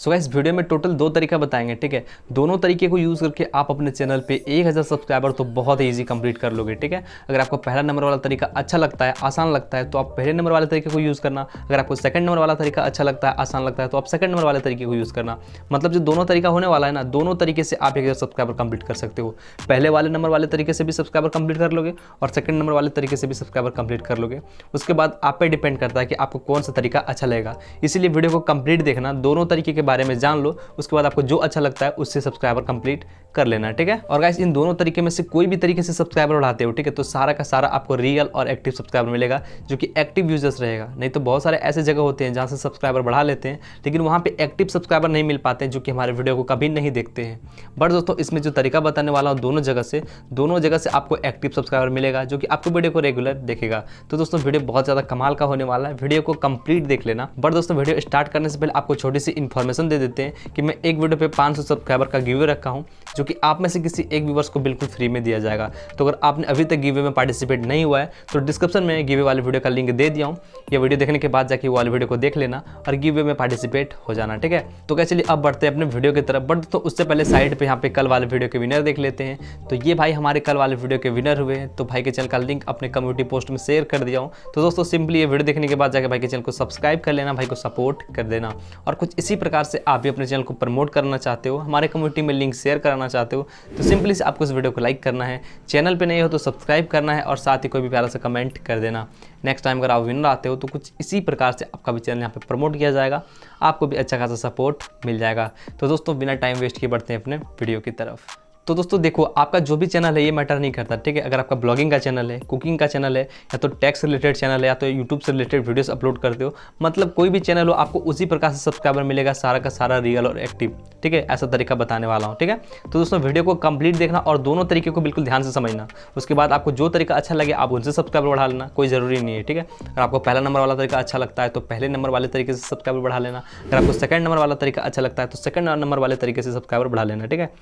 सो so, इस वीडियो में टोटल दो तरीका बताएंगे ठीक है दोनों तरीके को यूज़ करके आप अपने चैनल पे 1000 सब्सक्राइबर तो बहुत ईजी कंप्लीट कर लोगे ठीक है अगर आपको पहला नंबर वाला तरीका अच्छा लगता है आसान लगता है तो आप पहले नंबर वाले तरीके को यूज़ करना अगर आपको सेकंड नंबर वाला तरीका अच्छा लगता है आसान लगता है तो आप सेकंड नंबर वाले तरीके को यूज़ करना मतलब जो दोनों तरीका होने वाला है ना दोनों तरीके से आप एक सब्सक्राइबर कंप्लीट कर सकते हो पहले वाले नंबर वाले तरीके से भी सब्सक्राइबर कंप्लीट कर लोगे और सेकंड नंबर वाले तरीके से भी सब्सक्राइबर कंप्लीट कर लोगे उसके बाद आप पे डिपेंड करता है कि आपको कौन सा तरीका अच्छा लगेगा इसीलिए वीडियो को कंप्लीट देखना दोनों तरीके के बारे में जान लो उसके बाद आपको जो अच्छा लगता है उससे सब्सक्राइबर कंप्लीट कर लेना ठीक है और गाइस इन दोनों तरीके में से कोई भी तरीके से सब्सक्राइबर बढ़ाते हो ठीक है तो सारा का सारा आपको रियल और एक्टिव सब्सक्राइबर मिलेगा जो कि एक्टिव यूजर्स रहेगा नहीं तो बहुत सारे ऐसे जगह होते हैं जहाँ से सब्सक्राइबर बढ़ा लेते हैं लेकिन वहाँ पर एक्टिव सब्सक्राइबर नहीं मिल पाते जो कि हमारे वीडियो को कभी नहीं देखते हैं बट दोस्तों इसमें जो तरीका बताने वाला हूँ दोनों जगह से दोनों जगह से आपको एक्टिव सब्सक्राइबर मिलेगा जो कि आपको वीडियो को रेगुलर देखेगा तो दोस्तों वीडियो बहुत ज़्यादा कमाल का होने वाला है वीडियो को कंप्लीट देख लेना बट दोस्तों वीडियो स्टार्ट करने से पहले आपको छोटी सी इन्फॉर्मेशन इन्फॉर्मेशन दे देते हैं कि मैं एक वीडियो पे 500 सब्सक्राइबर का गिवे रखा हूँ जो कि आप में से किसी एक व्यूवर्स को बिल्कुल फ्री में दिया जाएगा तो अगर आपने अभी तक गिवे में पार्टिसिपेट नहीं हुआ है तो डिस्क्रिप्शन में गिवे वाले वीडियो का लिंक दे दिया हूँ यह वीडियो देखने के बाद जाके वाले वीडियो को देख लेना और गिवे में पार्टिसिपेट हो जाना ठीक है तो क्या चलिए अब बढ़ते हैं अपने वीडियो की तरफ बट दोस्तों उससे पहले साइड पर यहाँ पे कल वाले वीडियो के विनर देख लेते हैं तो ये भाई हमारे कल वाले वीडियो के विनर हुए हैं तो भाई के चैनल का लिंक अपने कम्युनिटी पोस्ट में शेयर कर दिया हूँ तो दोस्तों सिंपली ये वीडियो देखने के बाद जाकर भाई के चैनल को सब्सक्राइब कर लेना भाई को सपोर्ट कर देना और कुछ इसी प्रकार प्रकार से आप भी अपने चैनल को प्रमोट करना चाहते हो हमारे कम्युनिटी में लिंक शेयर कराना चाहते हो तो सिंपली से आपको इस वीडियो को लाइक करना है चैनल पर नहीं हो तो सब्सक्राइब करना है और साथ ही कोई भी प्यारा सा कमेंट कर देना नेक्स्ट टाइम अगर आप विनर आते हो तो कुछ इसी प्रकार से आपका भी चैनल यहाँ पर प्रमोट किया जाएगा आपको भी अच्छा खासा सपोर्ट मिल जाएगा तो दोस्तों बिना टाइम वेस्ट किए बढ़ते हैं अपने वीडियो की तरफ तो दोस्तों देखो आपका जो भी चैनल है ये मैटर नहीं करता ठीक है अगर आपका ब्लॉगिंग का चैनल है कुकिंग का चैनल है या तो टैक्स रिलेटेड चैनल है या तो यूट्यूब से रिलेटेड वीडियोस अपलोड करते हो मतलब कोई भी चैनल हो आपको उसी प्रकार से सब्सक्राइबर मिलेगा सारा का सारा रियल और एक्टिव ठीक है ऐसा तरीका बताने वाला हूँ ठीक है तो दोस्तों वीडियो को कंप्लीट देखना और दोनों तरीके को बिल्कुल ध्यान से समझना उसके बाद आपको जो तरीका अच्छा लगे आप उनसे सब्सक्राइबर बढ़ा लेना कोई ज़रूरी नहीं है ठीक है अगर आपको पहला नंबर वाला तरीका अच्छा लगता है तो पहले नंबर वाले तरीके से सब्सक्राइबर बढ़ा लेना अगर आपको सेकंड नंबर वाला तरीका अच्छा लगता है तो सेकंड नंबर वाले तरीके से सब्सक्राइबर बढ़ा लेना ठीक है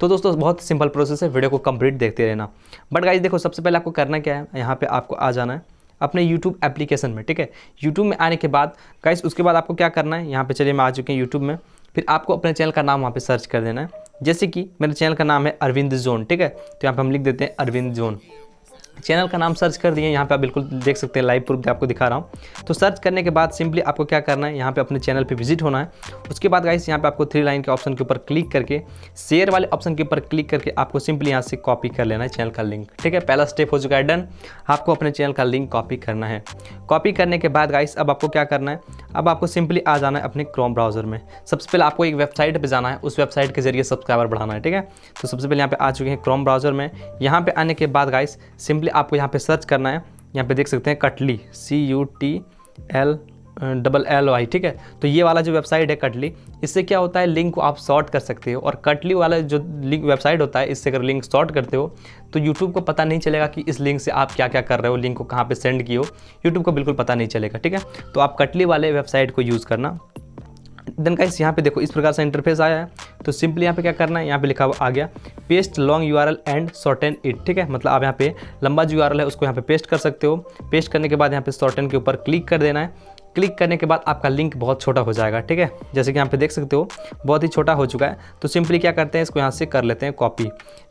तो दोस्तों बहुत बहुत सिंपल प्रोसेस है वीडियो को कंप्लीट देखते रहना बट गाइज देखो सबसे पहले आपको करना क्या है यहाँ पर आपको आ जाना है अपने यूट्यूब एप्लीकेशन में ठीक है यूट्यूब में आने के बाद गाइज उसके बाद आपको क्या करना है यहाँ पे चलिए मैं आ चुके हैं यूट्यूब में फिर आपको अपने चैनल का नाम वहाँ पे सर्च कर देना है जैसे कि मेरे चैनल का नाम है अरविंद जोन ठीक है तो यहाँ पर हम लिख देते हैं अरविंद जोन चैनल का नाम सर्च कर दिए यहाँ पे आप बिल्कुल देख सकते हैं लाइव प्रूफ आपको दिखा रहा हूँ तो सर्च करने के बाद सिंपली आपको क्या करना है यहाँ पे अपने चैनल पे विजिट होना है उसके बाद गाइस यहाँ पे आपको थ्री लाइन के ऑप्शन के ऊपर क्लिक करके शेयर वाले ऑप्शन के ऊपर क्लिक करके आपको सिंपली यहाँ से कॉपी कर लेना है चैनल का लिंक ठीक है पहला स्टेप हो चुका है डन आपको अपने चैनल का लिंक कॉपी करना है कॉपी करने के बाद गाइस अब आपको क्या करना है अब आपको सिंपली आ जाना है अपने क्रोम ब्राउजर में सबसे पहले आपको एक वेबसाइट पर जाना है उस वेबसाइट के जरिए सब्सक्राइबर बढ़ाना है ठीक है तो सबसे पहले यहाँ पर आ चुके हैं क्रोम ब्राउजर में यहाँ पर आने के बाद गाइस सिंपली सिंपली आपको यहाँ पे सर्च करना है यहाँ पे देख सकते हैं cuttly C U T L double L Y ठीक है तो ये वाला जो वेबसाइट है कटली इससे क्या होता है लिंक को आप शॉर्ट कर सकते हो और कटली वाला जो लिंक वेबसाइट होता है इससे अगर लिंक शॉर्ट करते हो तो यूट्यूब को पता नहीं चलेगा कि इस लिंक से आप क्या क्या कर रहे हो लिंक को कहाँ पे सेंड किए हो यूट्यूब को बिल्कुल पता नहीं चलेगा ठीक है तो आप कटली वाले वेबसाइट को यूज़ करना देन गाइस यहाँ पे देखो इस प्रकार से इंटरफेस आया है तो सिंपली यहाँ पे क्या करना है यहाँ पे लिखा हुआ आ गया paste long U and shorten it ठीक है मतलब आप यहाँ पे लंबा जो यू है उसको यहाँ पे पेस्ट कर सकते हो पेस्ट करने के बाद यहाँ पे शॉर्टेन के ऊपर क्लिक कर देना है क्लिक करने के बाद आपका लिंक बहुत छोटा हो जाएगा ठीक है जैसे कि यहाँ पे देख सकते हो बहुत ही छोटा हो चुका है तो सिंपली क्या करते हैं इसको यहाँ से कर लेते हैं कॉपी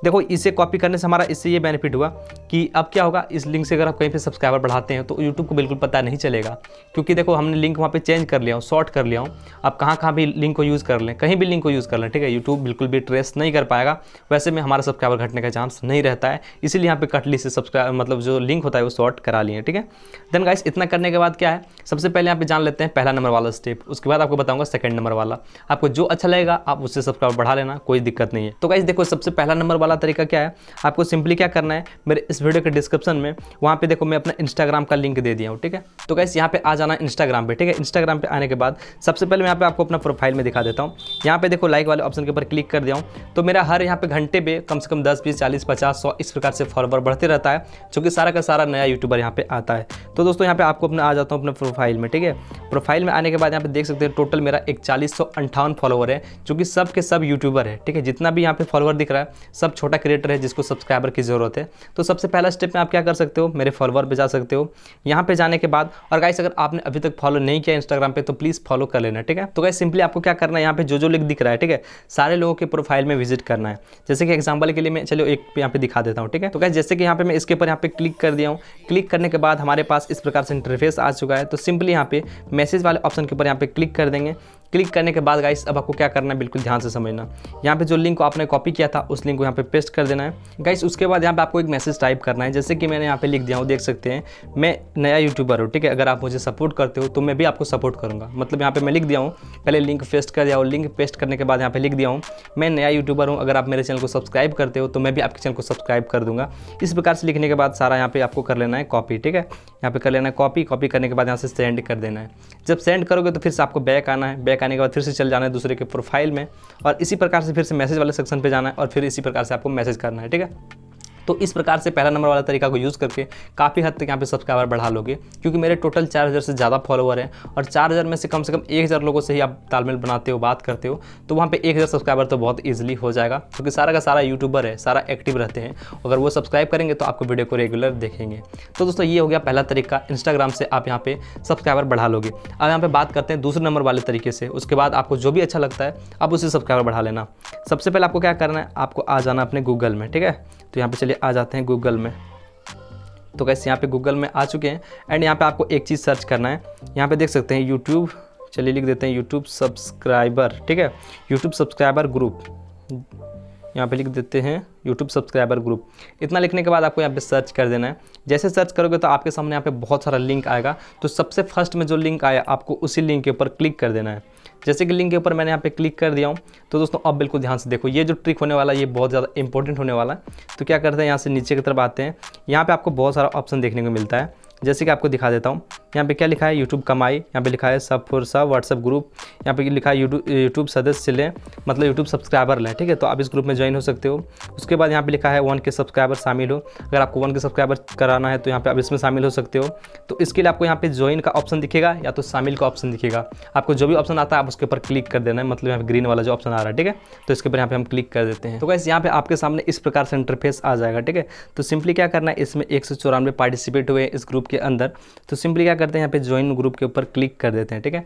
देखो इसे कॉपी करने से हमारा इससे ये बेनिफिट हुआ कि अब क्या होगा इस लिंक से अगर आप कहीं पर सब्सक्राइबर बढ़ाते हैं तो यूट्यूब को बिल्कुल पता नहीं चलेगा क्योंकि देखो हमने लिंक वहाँ पर चेंज कर लिया हूँ शॉर्ट कर लिया हूँ आप कहाँ कहाँ भी लिंक को यूज़ कर लें कहीं भी लिंक को यूज़ कर लें ठीक है यूट्यूब बिल्कुल भी ट्रेस नहीं कर पाएगा वैसे में हमारा सब्सक्राइबर घटने का चांस नहीं रहता है इसीलिए यहाँ पर कटली से सब्सक्राइब मतलब जो लिंक होता है वो शॉर्ट करा लिए ठीक है देन गाइस इतना करने के बाद क्या है सबसे पहले यहाँ पे जान लेते हैं पहला नंबर वाला स्टेप उसके बाद आपको बताऊंगा सेकंड नंबर वाला आपको जो अच्छा लगेगा आप उससे सब्सक्राइब बढ़ा लेना कोई दिक्कत नहीं है तो गाइज देखो सबसे पहला नंबर वाला तरीका क्या है आपको सिंपली क्या करना है मेरे इस वीडियो के डिस्क्रिप्शन में वहाँ पे देखो मैं अपना इंस्टाग्राम का लिंक दे दिया हूँ ठीक है तो गाइज यहाँ पे आ जाना इंस्टाग्राम पर ठीक है इंस्टाग्राम पर आने के बाद सबसे पहले यहाँ पे आपको अपना प्रोफाइल में दिखा देता हूँ यहाँ पे देखो लाइक वाले ऑप्शन के ऊपर क्लिक कर दिया हूँ तो मेरा हर यहाँ पे घंटे पे कम से कम दस बीस चालीस पचास सौ इस प्रकार से फॉलोवर बढ़ते रहता है जो कि सारा का सारा नया यूट्यूबर यहाँ पे आता है तो दोस्तों यहाँ पे आपको अपना आ जाता हूँ अपने प्रोफाइल में ठीक है ठीक है प्रोफाइल में आने के बाद यहाँ पे देख सकते हैं टोटल मेरा चालीस सौ अंठावन फॉलोवर है जो कि सब के सब यूट्यूबर है ठीक है जितना भी यहाँ पे फॉलोवर दिख रहा है सब छोटा क्रिएटर है जिसको सब्सक्राइबर की ज़रूरत है तो सबसे पहला स्टेप में आप क्या कर सकते हो मेरे फॉलोवर पर जा सकते हो यहाँ पर जाने के बाद और गाइस अगर आपने अभी तक फॉलो नहीं किया इंस्टाग्राम पर तो प्लीज़ फॉलो कर लेना ठीक है तो गाइस सिंपली आपको क्या करना है यहाँ पर जो जो लिख दिख रहा है ठीक है सारे लोगों के प्रोफाइल में विजिट करना है जैसे कि एग्जाम्पल के लिए मैं चलो एक यहाँ पर दिखा देता हूँ ठीक है तो गाइस जैसे कि यहाँ पर मैं इसके ऊपर यहाँ पर क्लिक कर दिया हूँ क्लिक करने के बाद हमारे पास इस प्रकार से इंटरफेस आ चुका है तो सिंपली यहाँ पे मैसेज वाले ऑप्शन के ऊपर यहाँ पे क्लिक कर देंगे क्लिक करने के बाद गाइस अब आपको क्या करना है बिल्कुल ध्यान से समझना यहाँ पे जो लिंक को आपने कॉपी किया था उस लिंक को यहाँ पे पेस्ट कर देना है गाइस उसके बाद यहाँ पे आपको एक मैसेज टाइप करना है जैसे कि मैंने यहाँ पे लिख दिया हूँ देख सकते हैं मैं नया यूट्यूबर हूँ ठीक है अगर आप मुझे सपोर्ट करते हो तो मैं भी आपको सपोर्ट करूँगा मतलब यहाँ पर मैं लिख दिया हूँ पहले लिंक पेस्ट कर दिया और लिंक पेस्ट करने के बाद यहाँ पे लिख दिया हूँ मैं नया यूट्यूबर हूँ अगर आप मेरे चैनल को सब्सक्राइब करते हो तो मैं भी आपके चैनल को सब्सक्राइब कर दूँगा इस प्रकार से लिखने के बाद सारा यहाँ पे आपको कर लेना है कॉपी ठीक है यहाँ पे कर लेना है कॉपी कॉपी करने के बाद यहाँ से सेंड कर देना है जब सेंड करोगे तो फिर से आपको बैक आना है बैक आने के बाद फिर से चल जाना है दूसरे के प्रोफाइल में और इसी प्रकार से फिर से मैसेज वाले सेक्शन पर जाना है और फिर इसी प्रकार से आपको मैसेज करना है ठीक है तो इस प्रकार से पहला नंबर वाला तरीका को यूज़ करके काफ़ी हद तक यहाँ पे सब्सक्राइबर बढ़ा लोगे क्योंकि मेरे टोटल चार हज़ार से ज़्यादा फॉलोअर हैं और चार हज़ार में से कम से कम एक हज़ार लोगों से ही आप तालमेल बनाते हो बात करते हो तो वहाँ पर एक हज़ार सब्सक्राइबर तो बहुत ईजिली हो जाएगा क्योंकि सारा का सारा यूट्यूबर है सारा एक्टिव रहते हैं अगर वो सब्सक्राइब करेंगे तो आपको वीडियो को रेगुलर देखेंगे तो दोस्तों ये हो गया पहला तरीका इंस्टाग्राम से आप यहाँ पर सब्सक्राइबर बढ़ा लोगे अब यहाँ पर बात करते हैं दूसरे नंबर वाले तरीके से उसके बाद आपको जो भी अच्छा लगता है आप उसे सब्सक्राइबर बढ़ा लेना सबसे पहले आपको क्या करना है आपको आ जाना अपने गूगल में ठीक है तो यहाँ पे चलिए पहले आ जाते हैं गूगल में तो कैसे यहाँ पे गूगल में आ चुके हैं एंड यहाँ पे आपको एक चीज़ सर्च करना है यहाँ पे देख सकते हैं यूट्यूब चलिए लिख देते हैं यूट्यूब सब्सक्राइबर ठीक है यूट्यूब सब्सक्राइबर ग्रुप यहाँ पे लिख देते हैं यूट्यूब सब्सक्राइबर ग्रुप इतना लिखने के बाद आपको यहाँ पे सर्च कर देना है जैसे सर्च करोगे तो आपके सामने यहाँ पे बहुत सारा लिंक आएगा तो सबसे फर्स्ट में जो लिंक आया आपको उसी लिंक के ऊपर क्लिक कर देना है जैसे कि लिंक के ऊपर मैंने यहाँ पे क्लिक कर दिया हूँ तो दोस्तों अब बिल्कुल ध्यान से देखो ये जो ट्रिक होने वाला है ये बहुत ज़्यादा इंपॉर्टेंट होने वाला है तो क्या करते हैं यहाँ से नीचे की तरफ आते हैं यहाँ पर आपको बहुत सारा ऑप्शन देखने को मिलता है जैसे कि आपको दिखा देता हूँ यहाँ पे क्या लिखा है यूट्यूब कमाई यहाँ पे लिखा है सब फॉर सब व्हाट्सअप ग्रुप यहाँ पे लिखा है यूट्यूब सदस्य लें मतलब यूट्यूब सब्सक्राइबर लें ठीक है तो आप इस ग्रुप में ज्वाइन हो सकते हो उसके बाद यहाँ पे लिखा है वन के सब्सक्राइबर शामिल हो अगर आपको वन के सब्सक्राइबर कराना है तो यहाँ पे आप इसमें शामिल हो सकते हो तो इसके लिए आपको यहाँ पे ज्वाइन का ऑप्शन दिखेगा या तो शामिल का ऑप्शन दिखेगा आपको जो भी ऑप्शन आता है आप उसके ऊपर क्लिक कर देना है मतलब यहाँ पर ग्रीन वाला जो ऑप्शन आ रहा है ठीक है तो इसके ऊपर यहाँ पर हम क्लिक कर देते हैं तो वैसे यहाँ पे आपके सामने इस प्रकार से इंटरफेस आ जाएगा ठीक है तो सिंपली क्या करना है इसमें एक पार्टिसिपेट हुए इस ग्रुप के अंदर तो सिंपली क्या करते हैं यहाँ पे ज्वाइन ग्रुप के ऊपर क्लिक कर देते हैं ठीक है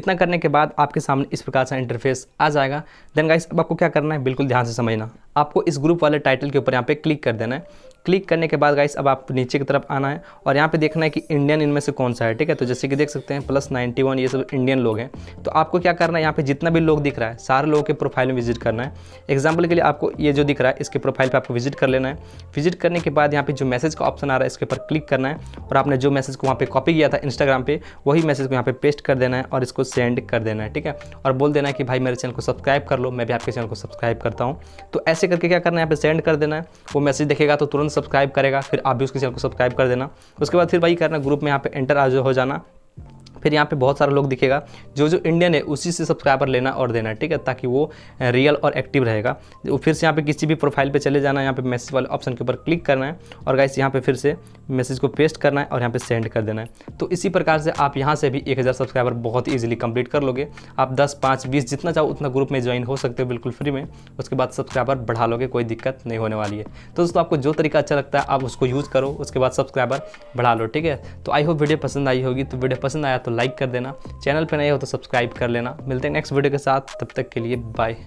इतना करने के बाद आपके सामने इस प्रकार से इंटरफेस आ जाएगा देन गाइस अब आपको क्या करना है बिल्कुल ध्यान से समझना आपको इस ग्रुप वाले टाइटल के ऊपर यहाँ पे क्लिक कर देना है क्लिक करने के बाद गाइस अब आपको नीचे की तरफ आना है और यहाँ पे देखना है कि इंडियन इनमें से कौन सा है ठीक है तो जैसे कि देख सकते हैं प्लस 91 ये सब इंडियन लोग हैं तो आपको क्या करना है यहाँ पे जितना भी लोग दिख रहा है सारे लोगों के प्रोफाइल में विजिट करना है एग्जाम्पल के लिए आपको ये जो दिख रहा है इसके प्रोफाइल पर आपको विजिट कर लेना है विजिट करने के बाद यहाँ पर जो मैसेज का ऑप्शन आ रहा है इसके ऊपर क्लिक करना है और आपने जो मैसेज को वहाँ पर कॉपी किया था इंस्टाग्राम पर वही मैसेज को यहाँ पर पेस्ट कर देना है और इसको सेंड कर देना है ठीक है और बोल देना है कि भाई मेरे चैनल को सब्सक्राइब कर लो मैं भी आपके चैनल को सब्सक्राइब करता हूँ तो ऐसे करके क्या करना है यहाँ पर सेंड कर देना है वो मैसेज देखेगा तो तुरंत सब्सक्राइब करेगा फिर आप भी उसके चैनल को सब्सक्राइब कर देना उसके बाद फिर भाई करना ग्रुप में यहाँ पे एंटर आज हो जाना फिर यहाँ पे बहुत सारा लोग दिखेगा जो जो इंडियन है उसी से सब्सक्राइबर लेना और देना ठीक है ताकि वो रियल और एक्टिव रहेगा तो फिर से यहाँ पे किसी भी प्रोफाइल पे चले जाना है यहाँ पे मैसेज वाले ऑप्शन के ऊपर क्लिक करना है और गाइस यहाँ पे फिर से मैसेज को पेस्ट करना है और यहाँ पे सेंड कर देना है तो इसी प्रकार से आप यहाँ से भी एक सब्सक्राइबर बहुत ईजिली कंप्लीट कर लोगे आप दस पाँच बीस जितना चाहो उतना ग्रुप में ज्वाइन हो सकते हो बिल्कुल फ्री में उसके बाद सब्सक्राइबर बढ़ा लोगे कोई दिक्कत नहीं होने वाली है तो दोस्तों आपको जो तरीका अच्छा लगता है आप उसको यूज़ करो उसके बाद सब्सक्राइबर बढ़ा लो ठीक है तो आई होप वीडियो पसंद आई होगी तो वीडियो पसंद आया तो तो लाइक कर देना चैनल पर नए हो तो सब्सक्राइब कर लेना मिलते हैं नेक्स्ट वीडियो के साथ तब तक के लिए बाय